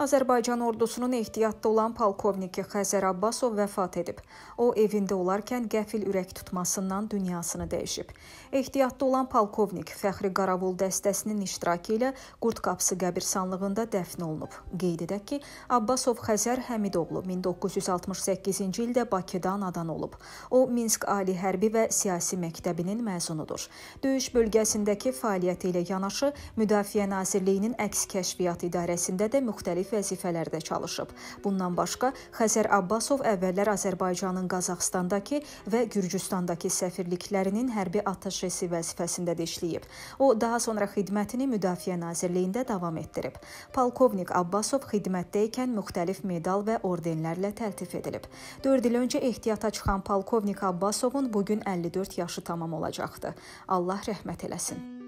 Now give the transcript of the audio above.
Azərbaycan ordusunun ehtiyatda olan polkovniki Xəzər Abbasov vəfat edib. O evində olarkən qəfil ürək tutmasından dünyasını dəyişib. Ehtiyatda olan polkovnik Fəxri Qaravul dəstəsinin iştirakı ilə Qurtqapısı qəbirstanlığında dəfn olunub. Qeyd edək ki, Abbasov Xəzər Həmidoğlu 1968-ci ildə Bakıda anadan olub. O Minsk Ali Hərbi və Siyasi Məktəbinin məzunudur. Döyüş bölgəsindəki fəaliyyəti ilə yanaşı Müdafiə Nazirliyinin əks kəşfiyyat idarəsində də müxtəlif müxtəlif vəzifələrdə çalışıb. Bundan başqa Xəzər Abbasov əvvəllər Azərbaycanın Qazaxstandakı və Gürcüstandakı səfirliklərinin hərbi attaşesi vəzifəsində də işləyib. O daha sonra xidmətini Müdafiə Nazirliyində davam etdirib. Polkovnik Abbasov xidmətdə ikən müxtəlif medal və ordenlərlə təltif edilib. 4 il öncə ehtiyata çıxan polkovnik Abbasovun bu gün 54 yaşı tamam olacaqdı. Allah rəhmət eləsin.